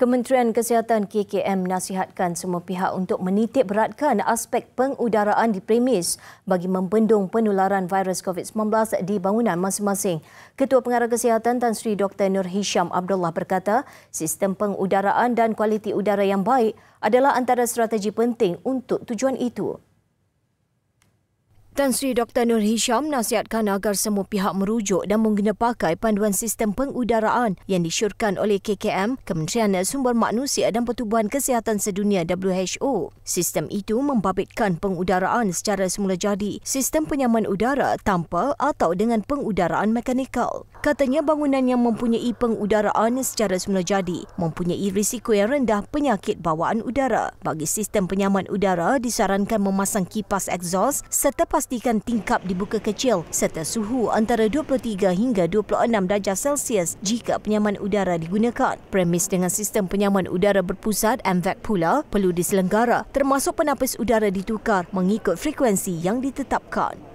Kementerian Kesihatan KKM nasihatkan semua pihak untuk menitik beratkan aspek pengudaraan di premis bagi membendung penularan virus COVID-19 di bangunan masing-masing. Ketua Pengarah Kesihatan Tan Sri Dr. Nur Hisham Abdullah berkata, sistem pengudaraan dan kualiti udara yang baik adalah antara strategi penting untuk tujuan itu. Tan Sri Dr. Nur Hisham nasihatkan agar semua pihak merujuk dan menggunakan pakai panduan sistem pengudaraan yang disyorkan oleh KKM, Kementerian Sumber Manusia dan Pertubuhan Kesihatan Sedunia WHO. Sistem itu membabitkan pengudaraan secara semula jadi, sistem penyaman udara tanpa atau dengan pengudaraan mekanikal. Katanya bangunan yang mempunyai pengudaraan secara semula jadi mempunyai risiko yang rendah penyakit bawaan udara. Bagi sistem penyaman udara, disarankan memasang kipas exhaust serta pastikan tingkap dibuka kecil serta suhu antara 23 hingga 26 darjah Celsius jika penyaman udara digunakan. Premis dengan sistem penyaman udara berpusat MVAC pula perlu diselenggara termasuk penapis udara ditukar mengikut frekuensi yang ditetapkan.